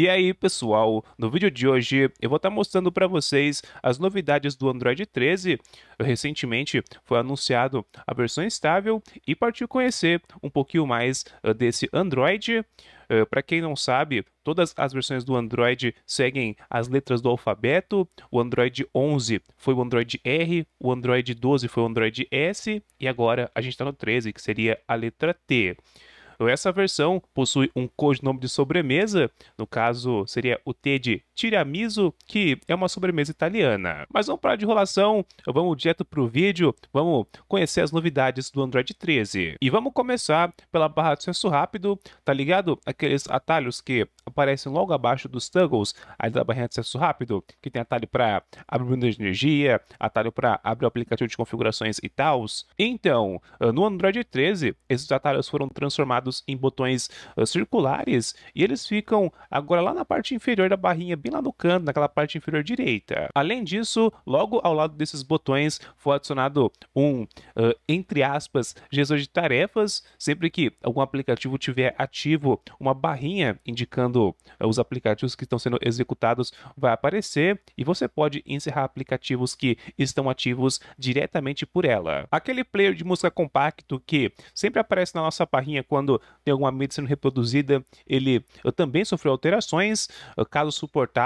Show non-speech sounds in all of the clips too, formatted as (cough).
E aí pessoal, no vídeo de hoje eu vou estar tá mostrando para vocês as novidades do Android 13. Recentemente foi anunciado a versão estável e partiu conhecer um pouquinho mais eh, desse Android. Eh, para quem não sabe, todas as versões do Android seguem as letras do alfabeto. O Android 11 foi o Android R, o Android 12 foi o Android S e agora a gente está no 13, que seria a letra T. Essa versão possui um codinome de sobremesa, no caso seria o T de tiramisu, que é uma sobremesa italiana. Mas vamos parar de enrolação, vamos direto para o vídeo, vamos conhecer as novidades do Android 13. E vamos começar pela barra de acesso rápido, tá ligado? Aqueles atalhos que aparecem logo abaixo dos toggles, aí da barra de acesso rápido, que tem atalho para abrir banda de energia, atalho para abrir o aplicativo de configurações e tal. Então, eh, no Android 13, esses atalhos foram transformados em botões eh, circulares e eles ficam agora lá na parte inferior da barrinha bem lá no canto, naquela parte inferior direita. Além disso, logo ao lado desses botões foi adicionado um, uh, entre aspas, gestor de tarefas. Sempre que algum aplicativo tiver ativo, uma barrinha indicando uh, os aplicativos que estão sendo executados vai aparecer e você pode encerrar aplicativos que estão ativos diretamente por ela. Aquele player de música compacto que sempre aparece na nossa barrinha quando tem alguma mídia sendo reproduzida, ele também sofreu alterações, uh, caso suportar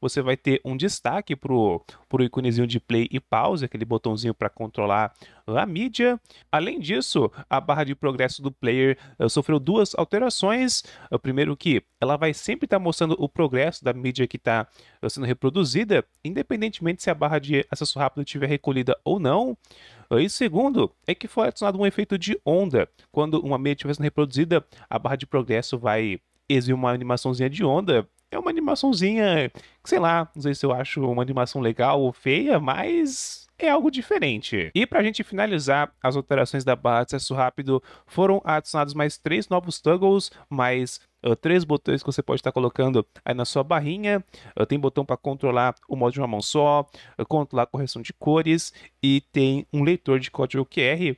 você vai ter um destaque para o íconezinho de play e pause, aquele botãozinho para controlar a mídia. Além disso, a barra de progresso do player eh, sofreu duas alterações. O eh, primeiro que ela vai sempre estar tá mostrando o progresso da mídia que está eh, sendo reproduzida, independentemente se a barra de acesso rápido estiver recolhida ou não. E segundo, é que foi adicionado um efeito de onda. Quando uma mídia estiver sendo reproduzida, a barra de progresso vai exibir uma animaçãozinha de onda é uma animaçãozinha, sei lá, não sei se eu acho uma animação legal ou feia, mas é algo diferente. E para a gente finalizar, as alterações da barra de acesso rápido foram adicionados mais três novos toggles, mais uh, três botões que você pode estar tá colocando aí na sua barrinha. Uh, tem botão para controlar o modo de uma mão só, uh, controlar a correção de cores e tem um leitor de código QR.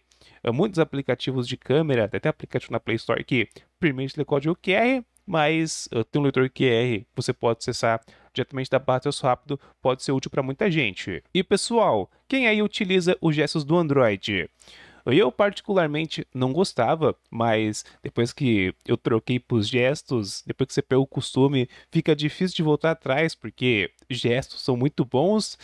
Muitos aplicativos de câmera, até aplicativo na Play Store que permite ler código QR mas tem um leitor QR, é você pode acessar diretamente da barra do rápido, pode ser útil para muita gente. E pessoal, quem aí utiliza os gestos do Android? Eu particularmente não gostava, mas depois que eu troquei para os gestos, depois que você pega o costume, fica difícil de voltar atrás, porque gestos são muito bons,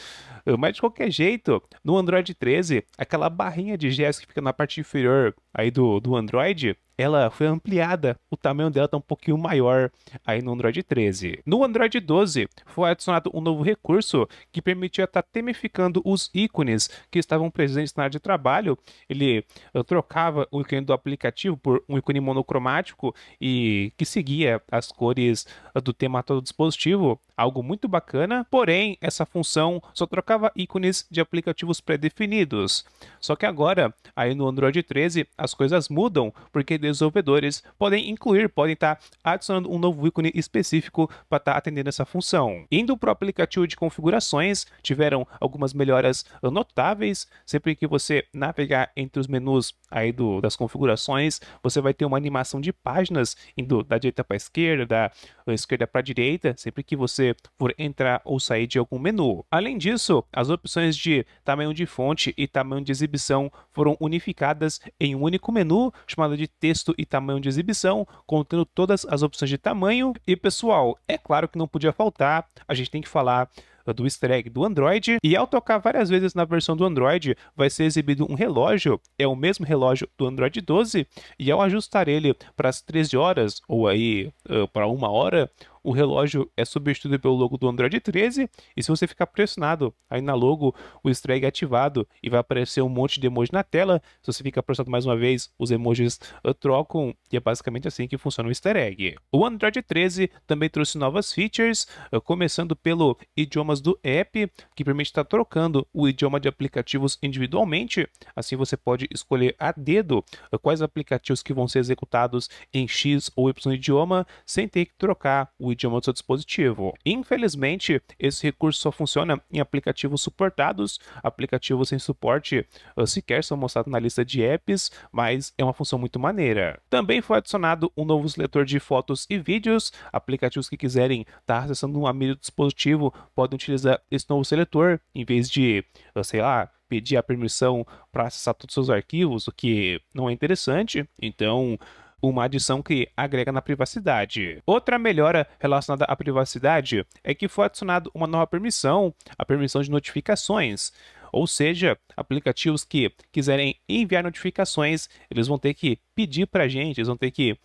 eh, mas de qualquer jeito, no Android 13, aquela barrinha de gestos que fica na parte inferior aí do, do Android, ela foi ampliada, o tamanho dela está um pouquinho maior aí no Android 13. No Android 12 foi adicionado um novo recurso que permitia estar tá temificando os ícones que estavam presentes na área de trabalho. Ele eh, trocava o ícone do aplicativo por um ícone monocromático e que seguia as cores eh, do tema todo dispositivo algo muito bacana, porém essa função só trocava ícones de aplicativos pré-definidos. Só que agora, aí no Android 13, as coisas mudam, porque desenvolvedores podem incluir, podem estar tá adicionando um novo ícone específico para estar tá atendendo essa função. Indo para o aplicativo de configurações, tiveram algumas melhoras notáveis, sempre que você navegar entre os menus aí do, das configurações, você vai ter uma animação de páginas indo da direita para a esquerda, da eh, esquerda para a direita, sempre que você você for entrar ou sair de algum menu. Além disso, as opções de tamanho de fonte e tamanho de exibição foram unificadas em um único menu, chamado de texto e tamanho de exibição, contendo todas as opções de tamanho. E pessoal, é claro que não podia faltar, a gente tem que falar do easter egg do Android. E ao tocar várias vezes na versão do Android, vai ser exibido um relógio, é o mesmo relógio do Android 12, e ao ajustar ele para as 13 horas, ou aí uh, para uma hora, o relógio é substituído pelo logo do Android 13, e se você ficar pressionado aí na logo, o easter egg é ativado e vai aparecer um monte de emoji na tela. Se você ficar pressionado mais uma vez, os emojis eh, trocam, e é basicamente assim que funciona o easter egg. O Android 13 também trouxe novas features, eh, começando pelo idiomas do app, que permite estar trocando o idioma de aplicativos individualmente. Assim você pode escolher a dedo eh, quais aplicativos que vão ser executados em X ou Y idioma, sem ter que trocar o idioma do seu dispositivo. Infelizmente, esse recurso só funciona em aplicativos suportados, aplicativos sem suporte ah, sequer são mostrados na lista de apps, mas é uma função muito maneira. Também foi adicionado um novo seletor de fotos e vídeos, aplicativos que quiserem estar acessando um amigo do dispositivo podem utilizar esse novo seletor, em vez de, ah, sei lá, pedir a permissão para acessar todos os seus arquivos, o que não é interessante. Então, uma adição que agrega na privacidade. Outra melhora relacionada à privacidade é que foi adicionada uma nova permissão, a permissão de notificações. Ou seja, aplicativos que quiserem enviar notificações, eles vão ter que pedir pra gente, eles vão ter que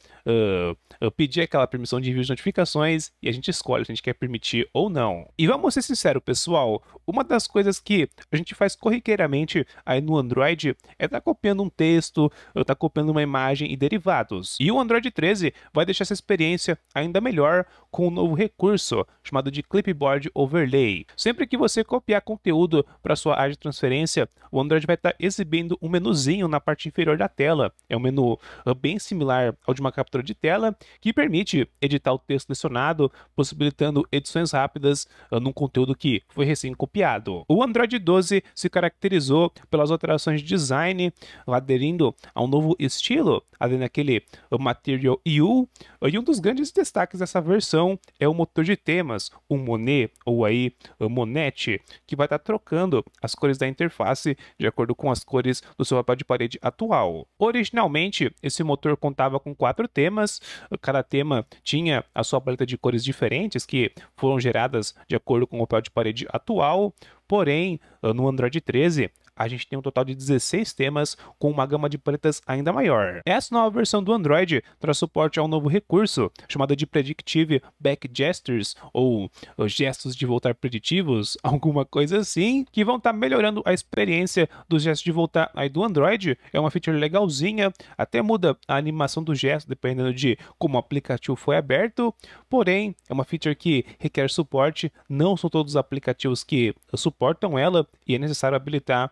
uh, pedir aquela permissão de envio de notificações e a gente escolhe se a gente quer permitir ou não. E vamos ser sinceros, pessoal, uma das coisas que a gente faz corriqueiramente aí no Android é estar tá copiando um texto, estar tá copiando uma imagem e derivados. E o Android 13 vai deixar essa experiência ainda melhor com um novo recurso chamado de Clipboard Overlay. Sempre que você copiar conteúdo para sua área de transferência, o Android vai estar tá exibindo um menuzinho na parte inferior da tela. É um menu ah, bem similar ao de uma captura de tela, que permite editar o texto selecionado, possibilitando edições rápidas ah, num conteúdo que foi recém copiado. O Android 12 se caracterizou pelas alterações de design, aderindo a um novo estilo, além daquele ah, Material U, e um dos grandes destaques dessa versão é o motor de temas, o Monet, ou aí Monet que vai estar tá trocando as cores da interface de acordo com as cores do seu papel de parede atual. Originalmente, esse motor contava com quatro temas, cada tema tinha a sua paleta de cores diferentes que foram geradas de acordo com o papel de parede atual, porém ah, no Android 13 a gente tem um total de 16 temas com uma gama de paletas ainda maior. Essa nova versão do Android traz suporte a um novo recurso, chamado de Predictive Back Gestures, ou gestos de voltar preditivos, (laughs) alguma coisa assim, que vão estar tá melhorando a experiência dos gestos de voltar aí do Android. É uma feature legalzinha, até muda a animação do gesto, dependendo de como o aplicativo foi aberto, porém, é uma feature que requer suporte, não são todos os aplicativos que suportam ela, e é necessário habilitar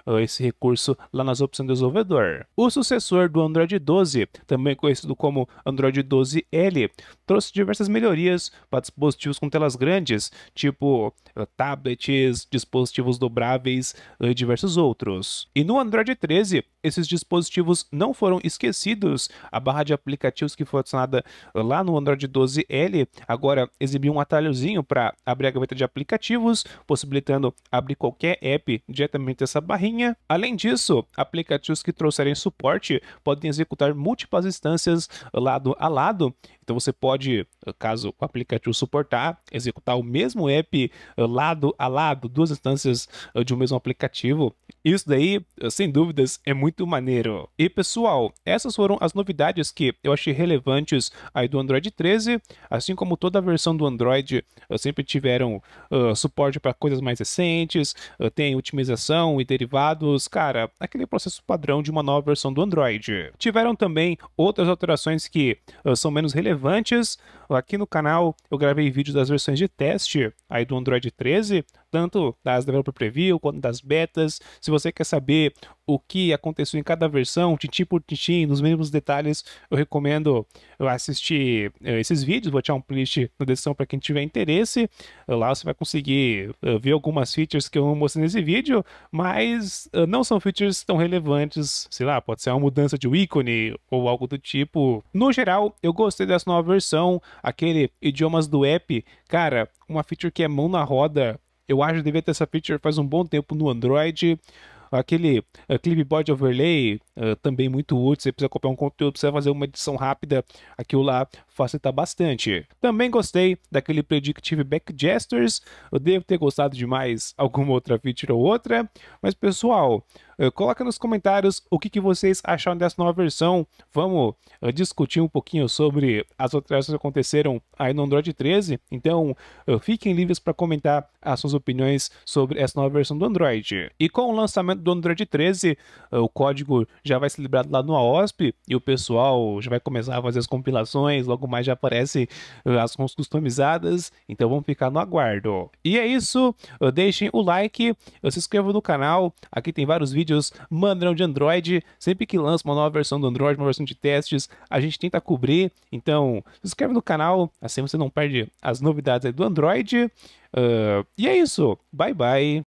esse recurso lá nas opções do desenvolvedor. O sucessor do Android 12, também conhecido como Android 12L, trouxe diversas melhorias para dispositivos com telas grandes, tipo eh, tablets, dispositivos dobráveis eh, e diversos outros. E no Android 13, esses dispositivos não foram esquecidos. A barra de aplicativos que foi adicionada eh, lá no Android 12L agora exibiu um atalhozinho para abrir a gaveta de aplicativos, possibilitando abrir qualquer app diretamente dessa barrinha linha. Além disso, aplicativos que trouxerem suporte podem executar múltiplas instâncias lado a lado. Então você pode, caso o aplicativo suportar, executar o mesmo app lado a lado, duas instâncias eh, de um mesmo aplicativo. Isso daí, eh, sem dúvidas, é muito maneiro. E pessoal, essas foram as novidades que eu achei relevantes aí do Android 13, assim como toda a versão do Android eh, sempre tiveram uh, suporte para coisas mais recentes, uh, tem otimização e derivados, cara, aquele processo padrão de uma nova versão do Android. Tiveram também outras alterações que são menos relevantes. Aqui no canal eu gravei vídeos das versões de teste aí do Android 13, tanto das developer preview quanto das betas. Se você quer saber o que aconteceu em cada versão, tintim por tintim, nos mesmos detalhes, eu recomendo assistir eh, esses vídeos. Vou deixar um playlist na descrição para quem tiver interesse. Lá você vai conseguir eh, ver algumas features que eu não mostrei assim nesse vídeo, mas eh, não são features tão relevantes. Sei lá, pode ser uma mudança de um ícone ou algo do tipo. No geral, eu gostei dessa nova versão, aquele idiomas do app. Cara, uma feature que é mão na roda eu acho que devia ter essa feature faz um bom tempo no Android. Aquele uh, Clipboard Overlay, uh, também muito útil. Você precisa copiar um conteúdo, precisa fazer uma edição rápida, aquilo lá facilita bastante. Também gostei daquele Predictive Backgesters, eu devo ter gostado de mais alguma outra feature ou outra, mas pessoal, eh, coloca nos comentários o que, que vocês acharam dessa nova versão, vamos eh, discutir um pouquinho sobre as alterações que aconteceram aí no Android 13, então eh, fiquem livres para comentar as suas opiniões sobre essa nova versão do Android. E com o lançamento do Android 13, o código já vai ser liberado lá no AOSP e o pessoal já vai começar a fazer as compilações logo mais já aparece eh, as ROMs customizadas, então vamos ficar no aguardo. E é isso, eh, deixem o like, eh, se inscrevam no canal, aqui tem vários vídeos mandrão de Android, sempre que lança uma nova versão do Android, uma versão de testes, a gente tenta cobrir, então se inscreve no canal, assim você não perde as novidades do Android. Uh, e é isso, bye bye!